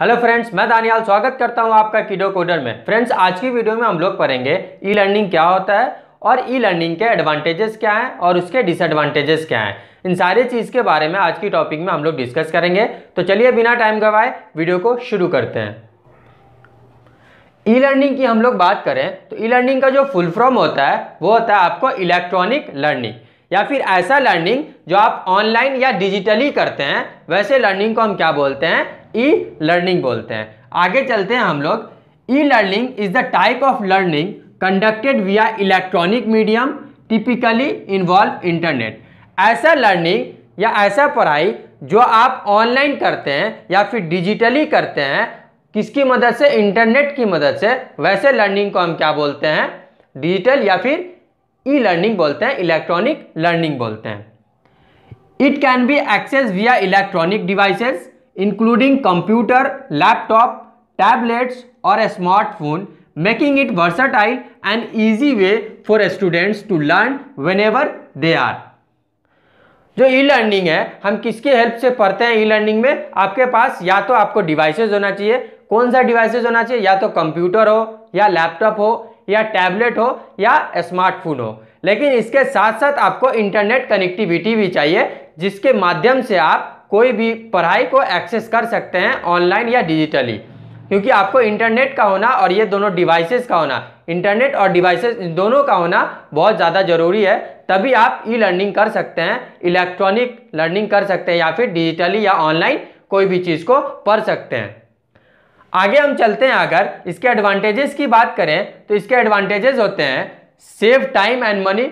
hello friends मैं दानियाल स्वागत करता हूं आपका किडो कोडर में फ्रेंड्स आज की वीडियो में हम लोग पढ़ेंगे ई लर्निंग क्या होता है और ई लर्निंग के एडवांटेजेस क्या हैं और उसके डिसएडवांटेजेस क्या हैं इन सारे चीज़ के बारे में आज की टॉपिक में हम लोग डिस्कस करेंगे तो चलिए बिना टाइम गवाए वीडियो को शुरू करते हैं ई लर्निंग की हम लोग बात करें तो ई लर्निंग का जो फुल फॉर्म होता है वो होता है आपको इलेक्ट्रॉनिक लर्निंग या फिर ऐसा लर्निंग जो आप ऑनलाइन या डिजिटली करते हैं वैसे लर्निंग को हम क्या बोलते हैं ई लर्निंग बोलते हैं आगे चलते हैं हम लोग e learning is the type of learning conducted via electronic medium typically involve internet ऐसा लर्निंग या ऐसा पढ़ाई जो आप ऑनलाइन करते हैं या फिर डिजिटली करते हैं किसकी मदद से इंटरनेट की मदद से वैसे लर्निंग को हम क्या बोलते हैं डिजिटल या फिर ई लर्निंग बोलते हैं इलेक्ट्रॉनिक लर्निंग बोलते हैं it can be access via electronic devices including computer laptop tablets और smartphone making it versatile and easy way for students to learn whenever they are जो e e learning है हम किसके help से पढ़ते हैं ई e लर्निंग में आपके पास या तो आपको डिवाइसेज होना चाहिए कौन सा डिवाइसेज होना चाहिए या तो कंप्यूटर हो या लैपटॉप हो या टैबलेट हो या स्मार्टफोन हो लेकिन इसके साथ साथ आपको इंटरनेट कनेक्टिविटी भी चाहिए जिसके माध्यम से आप कोई भी पढ़ाई को एक्सेस कर सकते हैं ऑनलाइन या डिजिटली क्योंकि आपको इंटरनेट का होना और ये दोनों डिवाइसेस का होना इंटरनेट और डिवाइसेस दोनों का होना बहुत ज़्यादा ज़रूरी है तभी आप ई लर्निंग कर सकते हैं इलेक्ट्रॉनिक लर्निंग कर सकते हैं या फिर डिजिटली या ऑनलाइन कोई भी चीज़ को पढ़ सकते हैं आगे हम चलते हैं अगर इसके एडवांटेजेस की बात करें तो इसके एडवांटेजेस होते हैं सेव टाइम एंड मनी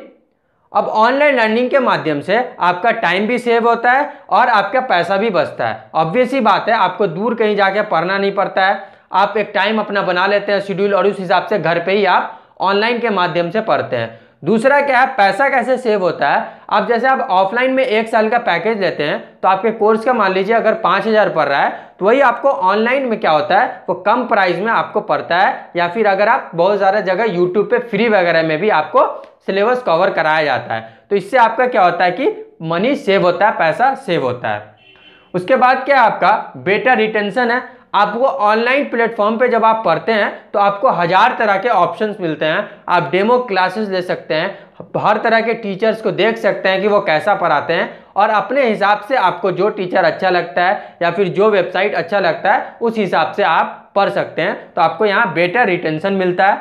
अब ऑनलाइन लर्निंग के माध्यम से आपका टाइम भी सेव होता है और आपका पैसा भी बचता है ऑब्वियस ही बात है आपको दूर कहीं जाके पढ़ना नहीं पड़ता है आप एक टाइम अपना बना लेते हैं शेड्यूल और उस हिसाब से घर पे ही आप ऑनलाइन के माध्यम से पढ़ते हैं दूसरा क्या है पैसा कैसे सेव होता है अब जैसे आप ऑफलाइन में एक साल का पैकेज लेते हैं तो आपके कोर्स का मान लीजिए अगर पाँच हज़ार पड़ रहा है तो वही आपको ऑनलाइन में क्या होता है वो कम प्राइस में आपको पड़ता है या फिर अगर आप बहुत ज़्यादा जगह यूट्यूब पे फ्री वगैरह में भी आपको सिलेबस कवर कराया जाता है तो इससे आपका क्या होता है कि मनी सेव होता है पैसा सेव होता है उसके बाद क्या है आपका बेटर रिटेंशन है आपको ऑनलाइन प्लेटफॉर्म पे जब आप पढ़ते हैं तो आपको हज़ार तरह के ऑप्शंस मिलते हैं आप डेमो क्लासेस ले सकते हैं हर तरह के टीचर्स को देख सकते हैं कि वो कैसा पढ़ाते हैं और अपने हिसाब से आपको जो टीचर अच्छा लगता है या फिर जो वेबसाइट अच्छा लगता है उस हिसाब से आप पढ़ सकते हैं तो आपको यहाँ बेटर रिटेंशन मिलता है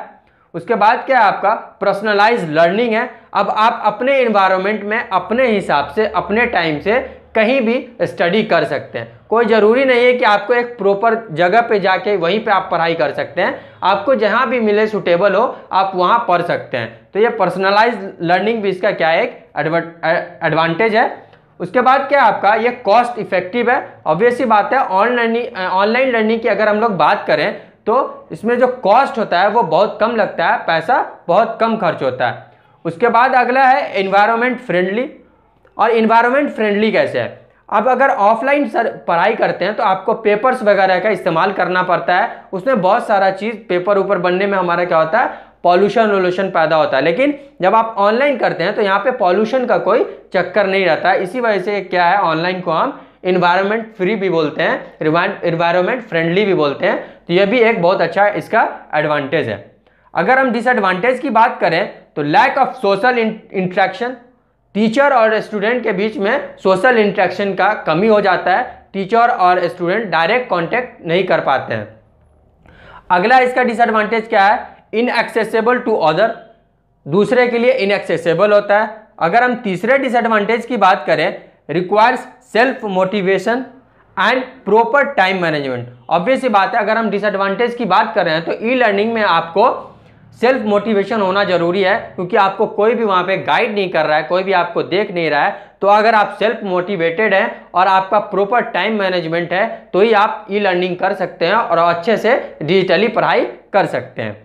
उसके बाद क्या है आपका पर्सनलाइज लर्निंग है अब आप अपने इन्वायरमेंट में अपने हिसाब से अपने टाइम से कहीं भी स्टडी कर सकते हैं कोई ज़रूरी नहीं है कि आपको एक प्रॉपर जगह पे जाके वहीं पे आप पढ़ाई कर सकते हैं आपको जहाँ भी मिले सुटेबल हो आप वहाँ पढ़ सकते हैं तो ये पर्सनलाइज लर्निंग भी इसका क्या एक एडवांटेज है उसके बाद क्या आपका ये कॉस्ट इफेक्टिव है ऑब्वियसली बात है ऑनलाइन ऑनलाइन लर्निंग की अगर हम लोग बात करें तो इसमें जो कॉस्ट होता है वो बहुत कम लगता है पैसा बहुत कम खर्च होता है उसके बाद अगला है इन्वायरमेंट फ्रेंडली और इन्वायरमेंट फ्रेंडली कैसे है अब अगर ऑफलाइन सर पढ़ाई करते हैं तो आपको पेपर्स वगैरह का इस्तेमाल करना पड़ता है उसमें बहुत सारा चीज़ पेपर ऊपर बनने में हमारा क्या होता है पॉल्यूशन वोल्यूशन पैदा होता है लेकिन जब आप ऑनलाइन करते हैं तो यहाँ पे पॉल्यूशन का कोई चक्कर नहीं रहता है इसी वजह से क्या है ऑनलाइन को हम इन्वायरमेंट फ्री भी बोलते हैं इन्वायरमेंट फ्रेंडली भी बोलते हैं तो यह भी एक बहुत अच्छा इसका एडवांटेज है अगर हम डिसएडवांटेज की बात करें तो lack of social interaction teacher और स्टूडेंट के बीच में सोशल इंट्रैक्शन का कमी हो जाता है टीचर और स्टूडेंट डायरेक्ट कॉन्टैक्ट नहीं कर पाते हैं अगला इसका डिसएडवांटेज क्या है इनएक्सेसिबल टू अदर दूसरे के लिए इनएक्सेसिबल होता है अगर हम तीसरे डिसएडवांटेज की बात करें requires self motivation and proper time management obvious बात है अगर हम डिसएडवांटेज की बात कर रहे हैं तो ई e लर्निंग में आपको सेल्फ मोटिवेशन होना जरूरी है क्योंकि आपको कोई भी वहाँ पे गाइड नहीं कर रहा है कोई भी आपको देख नहीं रहा है तो अगर आप सेल्फ मोटिवेटेड हैं और आपका प्रॉपर टाइम मैनेजमेंट है तो ही आप ई लर्निंग कर सकते हैं और अच्छे से डिजिटली पढ़ाई कर सकते हैं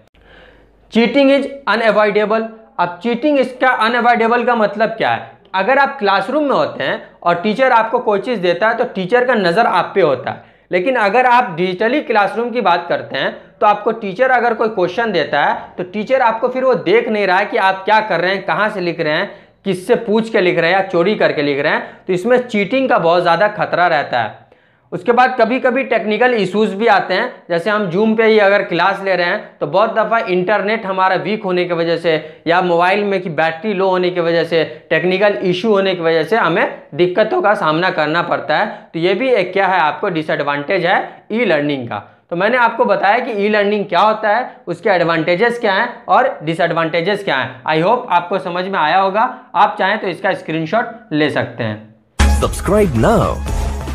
चीटिंग इज अनएवॉइडेबल अब चीटिंग इसका अनएवॉइडेबल का मतलब क्या है अगर आप क्लासरूम में होते हैं और टीचर आपको कोई देता है तो टीचर का नज़र आप पे होता है लेकिन अगर आप डिजिटली क्लासरूम की बात करते हैं तो आपको टीचर अगर कोई क्वेश्चन देता है तो टीचर आपको फिर वो देख नहीं रहा है कि आप क्या कर रहे हैं कहाँ से लिख रहे हैं किससे पूछ के लिख रहे हैं या चोरी करके लिख रहे हैं तो इसमें चीटिंग का बहुत ज़्यादा खतरा रहता है उसके बाद कभी कभी टेक्निकल इश्यूज भी आते हैं जैसे हम जूम पे ही अगर क्लास ले रहे हैं तो बहुत दफ़ा इंटरनेट हमारा वीक होने की वजह से या मोबाइल में की बैटरी लो होने की वजह से टेक्निकल इशू होने की वजह से हमें दिक्कतों का सामना करना पड़ता है तो ये भी एक क्या है आपको डिसएडवांटेज है ई लर्निंग का तो मैंने आपको बताया कि ई लर्निंग क्या होता है उसके एडवांटेजेस क्या हैं और डिसएडवांटेजेस क्या हैं आई होप आपको समझ में आया होगा आप चाहें तो इसका स्क्रीनशॉट ले सकते हैं सब्सक्राइब ना